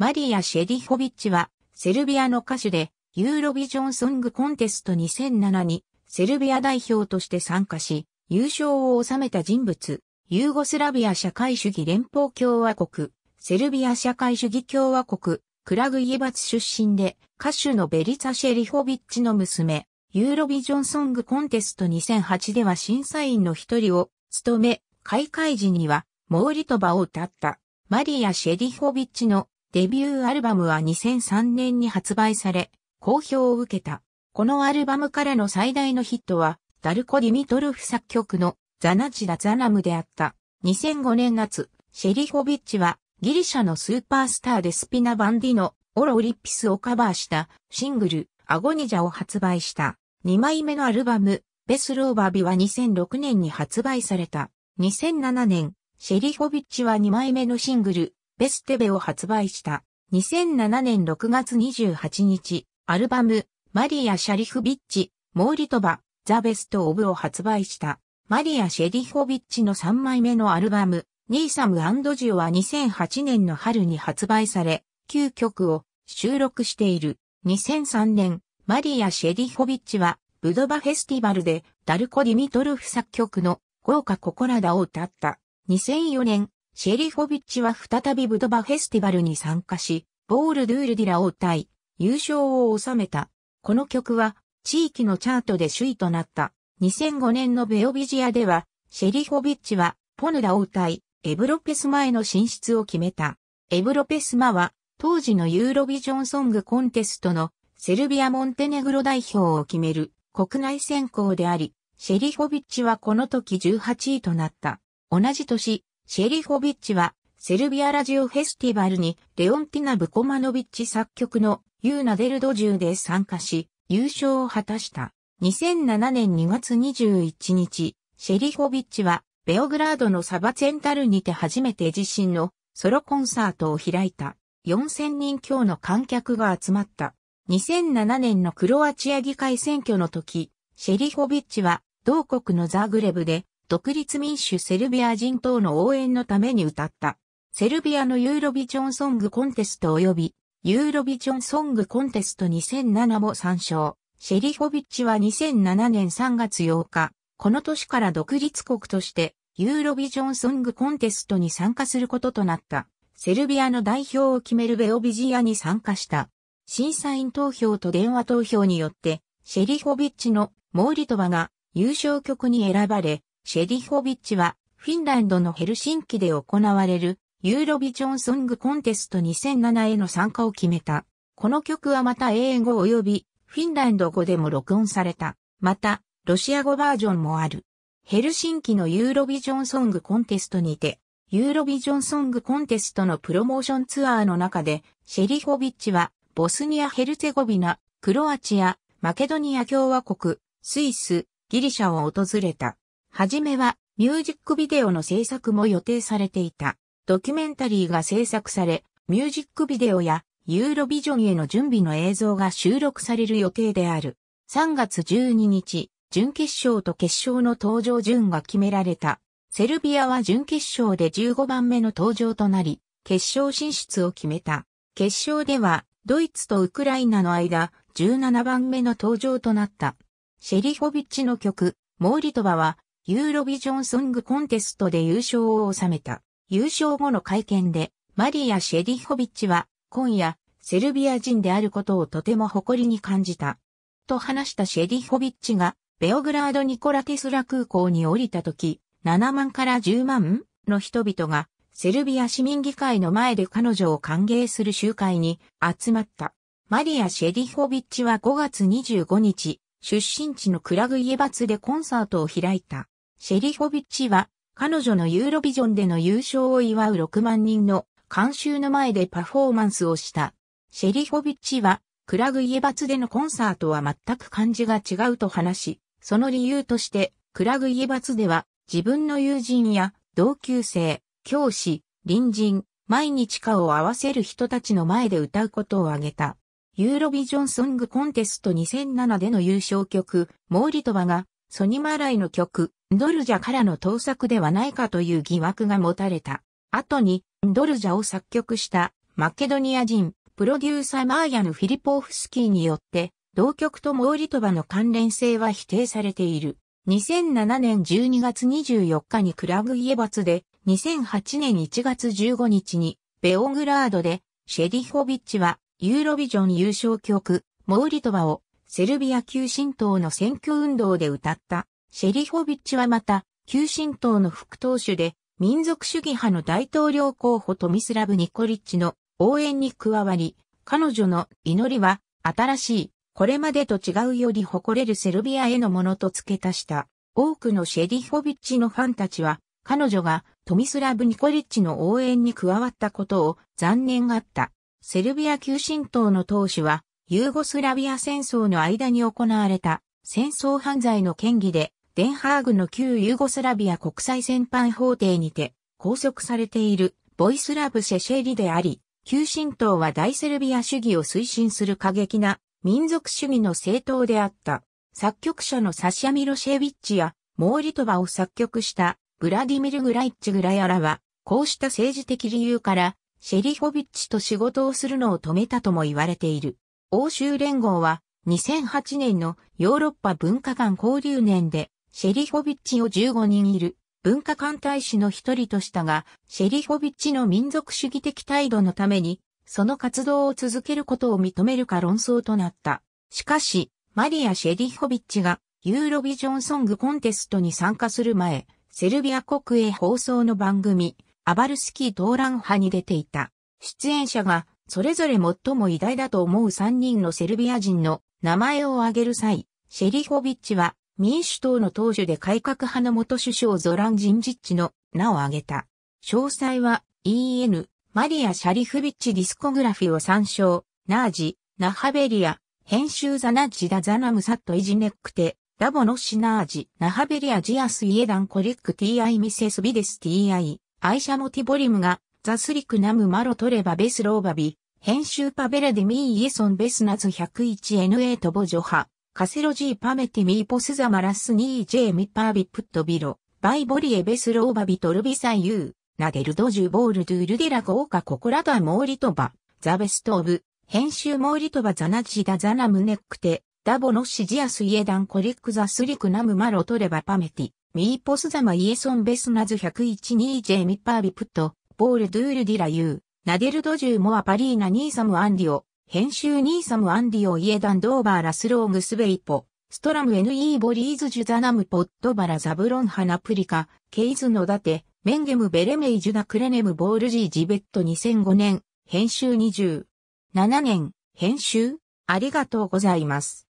マリア・シェディホビッチは、セルビアの歌手で、ユーロビジョンソングコンテスト2007に、セルビア代表として参加し、優勝を収めた人物、ユーゴスラビア社会主義連邦共和国、セルビア社会主義共和国、クラグイエバツ出身で、歌手のベリツァ・シェリホビッチの娘、ユーロビジョンソングコンテスト2008では審査員の一人を務め、開会時には、モーリトバを歌った、マリア・シェディホビッチのデビューアルバムは2003年に発売され、好評を受けた。このアルバムからの最大のヒットは、ダルコ・ディミトルフ作曲のザナチダ・ザナムであった。2005年夏、シェリホビッチはギリシャのスーパースターでスピナ・バンディのオロ・オリッピスをカバーしたシングルアゴニジャを発売した。2枚目のアルバムベスローバービは2006年に発売された。2007年、シェリホビッチは2枚目のシングルベステベを発売した。2007年6月28日、アルバム、マリア・シャリフビッチ、モーリトバ、ザ・ベスト・オブを発売した。マリア・シェリィ・ホビッチの3枚目のアルバム、ニーサムジオは2008年の春に発売され、9曲を収録している。2003年、マリア・シェリィ・ホビッチは、ブドバフェスティバルで、ダルコ・ディミトルフ作曲の、豪華ココラダを歌った。2004年、シェリフォビッチは再びブドバフェスティバルに参加し、ボール・ドゥール・ディラを隊優勝を収めた。この曲は地域のチャートで首位となった。2005年のベオビジアでは、シェリフォビッチはポヌラを歌い、エブロペスマへの進出を決めた。エブロペスマは当時のユーロビジョンソングコンテストのセルビア・モンテネグロ代表を決める国内選考であり、シェリフォビッチはこの時18位となった。同じ年、シェリホビッチは、セルビアラジオフェスティバルに、レオンティナ・ブコマノビッチ作曲の、ユーナ・デルドーで参加し、優勝を果たした。2007年2月21日、シェリホビッチは、ベオグラードのサバツェンタルにて初めて自身のソロコンサートを開いた。4000人強の観客が集まった。2007年のクロアチア議会選挙の時、シェリホビッチは同国のザグレブで独立民主セルビア人等の応援のために歌った。セルビアのユーロビジョンソングコンテスト及び、ユーロビジョンソングコンテスト2007も参照。シェリホビッチは2007年3月8日、この年から独立国として、ユーロビジョンソングコンテストに参加することとなった。セルビアの代表を決めるベオビジアに参加した。審査員投票と電話投票によって、シェリホビッチのモーリトバが優勝曲に選ばれ、シェリホビッチは、フィンランドのヘルシンキで行われる、ユーロビジョンソングコンテスト2007への参加を決めた。この曲はまた英語及び、フィンランド語でも録音された。また、ロシア語バージョンもある。ヘルシンキのユーロビジョンソングコンテストにて、ユーロビジョンソングコンテストのプロモーションツアーの中で、シェリホビッチは、ボスニア・ヘルツェゴビナ、クロアチア、マケドニア共和国、スイス、ギリシャを訪れた。はじめはミュージックビデオの制作も予定されていた。ドキュメンタリーが制作され、ミュージックビデオやユーロビジョンへの準備の映像が収録される予定である。3月12日、準決勝と決勝の登場順が決められた。セルビアは準決勝で15番目の登場となり、決勝進出を決めた。決勝では、ドイツとウクライナの間、17番目の登場となった。シェリホビッチの曲、モーリトバは、ユーロビジョンソングコンテストで優勝を収めた。優勝後の会見で、マリア・シェディホビッチは、今夜、セルビア人であることをとても誇りに感じた。と話したシェディホビッチが、ベオグラード・ニコラテスラ空港に降りた時、7万から10万の人々が、セルビア市民議会の前で彼女を歓迎する集会に集まった。マリア・シェディホビッチは5月25日、出身地のクラグイエバツでコンサートを開いた。シェリホビッチは、彼女のユーロビジョンでの優勝を祝う6万人の観衆の前でパフォーマンスをした。シェリホビッチは、クラグイエバツでのコンサートは全く感じが違うと話し、その理由として、クラグイエバツでは、自分の友人や同級生、教師、隣人、毎日顔を合わせる人たちの前で歌うことを挙げた。ユーロビジョンソングコンテスト2007での優勝曲、モーリトバがソニマライの曲、ドルジャからの盗作ではないかという疑惑が持たれた。後に、ドルジャを作曲したマケドニア人、プロデューサーマーヤヌ・フィリポーフスキーによって、同曲とモーリトバの関連性は否定されている。2007年12月24日にクラグイエバツで、2008年1月15日に、ベオグラードで、シェディホビッチは、ユーロビジョン優勝曲、モーリトバをセルビア旧神党の選挙運動で歌った。シェリホビッチはまた、旧神党の副党首で、民族主義派の大統領候補トミスラブ・ニコリッチの応援に加わり、彼女の祈りは、新しい、これまでと違うより誇れるセルビアへのものと付け足した。多くのシェリホビッチのファンたちは、彼女がトミスラブ・ニコリッチの応援に加わったことを残念がった。セルビア旧神党の党首は、ユーゴスラビア戦争の間に行われた戦争犯罪の嫌疑で、デンハーグの旧ユーゴスラビア国際戦犯法廷にて拘束されているボイスラブ・シェシェリであり、旧神党は大セルビア主義を推進する過激な民族主義の政党であった。作曲者のサシャ・ミロシェビッチやモーリトバを作曲したブラディミル・グライッチ・グラヤラは、こうした政治的理由からシェリホビッチと仕事をするのを止めたとも言われている。欧州連合は2008年のヨーロッパ文化間交流年でシェリホビッチを15人いる文化館大使の一人としたが、シェリホビッチの民族主義的態度のために、その活動を続けることを認めるか論争となった。しかし、マリア・シェリホビッチがユーロビジョンソングコンテストに参加する前、セルビア国営放送の番組、アバルスキートーラン派に出ていた。出演者がそれぞれ最も偉大だと思う3人のセルビア人の名前を挙げる際、シェリホビッチは民主党の党首で改革派の元首相ゾラン・ジンジッチの名を挙げた。詳細は EN、マリア・シャリフビッチディスコグラフィを参照、ナージ、ナハベリア、編集ザナッジダザナムサットイジネックテ、ラボノシナージ、ナハベリアジアスイエダンコリック TI ミセスビデス TI、アイシャモティボリムが、ザスリクナムマロトレバベスローバビ、編集パベラディミーイエソンベスナズ 101NA とボジョハ、カセロジーパメティミーポスザマラスニージェミパービプットビロ、バイボリエベスローバビトルビサユー、ナデルドジュボールドゥールディラゴーカココラダモーリトバ、ザベストオブ、編集モーリトバザナジダザナムネックテ、ダボノシジアスイエダンコリックザスリクナムマロトレバパメティ、ミーポスザマイエソンベスナズ101ニージェミパービプット、ボールドゥールディラユー。ナデルドジューモアパリーナニーサムアンディオ、編集ニーサムアンディオイエダンドーバーラスローグスベイポ、ストラム NE ボリーズジュザナムポットバラザブロンハナプリカ、ケイズノダテ、メンゲムベレメイジュダクレネムボールジージベット2005年、編集2 7年、編集、ありがとうございます。